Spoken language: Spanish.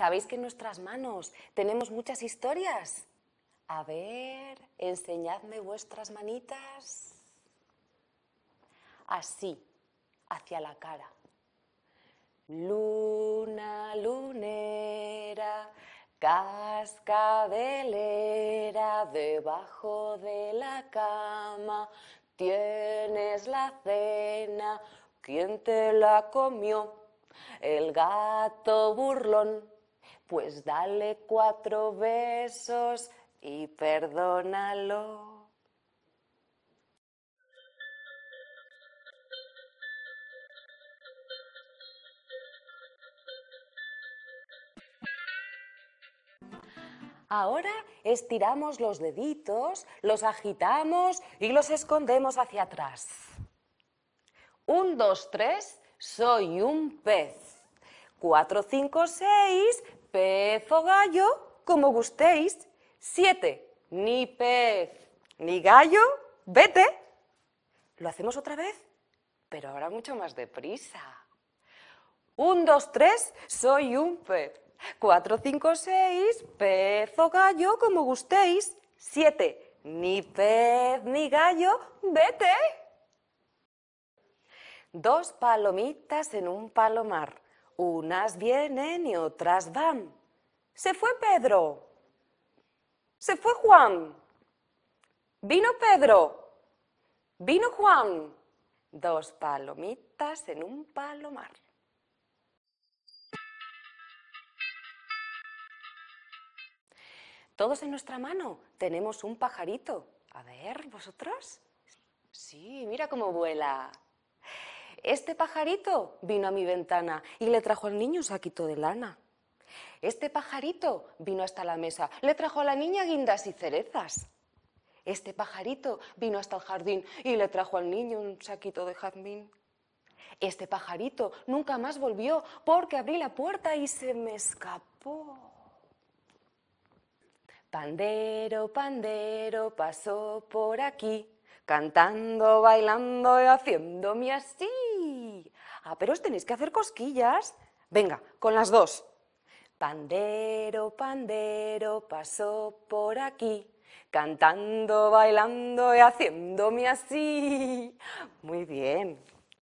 ¿Sabéis que en nuestras manos tenemos muchas historias? A ver, enseñadme vuestras manitas. Así, hacia la cara. Luna lunera, cascabelera, debajo de la cama, tienes la cena, ¿quién te la comió? El gato burlón pues dale cuatro besos y perdónalo. Ahora estiramos los deditos, los agitamos y los escondemos hacia atrás. Un, dos, tres, soy un pez. Cuatro, cinco, seis, pez o gallo, como gustéis. Siete, ni pez ni gallo, vete. Lo hacemos otra vez, pero ahora mucho más deprisa. Un, dos, tres, soy un pez. Cuatro, cinco, seis, pez o gallo, como gustéis. Siete, ni pez ni gallo, vete. Dos palomitas en un palomar unas vienen y otras van. Se fue Pedro. Se fue Juan. Vino Pedro. Vino Juan. Dos palomitas en un palomar. Todos en nuestra mano tenemos un pajarito. A ver, ¿vosotros? Sí, mira cómo vuela. Este pajarito vino a mi ventana y le trajo al niño un saquito de lana. Este pajarito vino hasta la mesa, le trajo a la niña guindas y cerezas. Este pajarito vino hasta el jardín y le trajo al niño un saquito de jazmín. Este pajarito nunca más volvió porque abrí la puerta y se me escapó. Pandero, pandero, pasó por aquí, cantando, bailando y haciéndome así. Ah, pero os tenéis que hacer cosquillas. Venga, con las dos. Pandero, pandero, pasó por aquí, cantando, bailando y haciéndome así. Muy bien.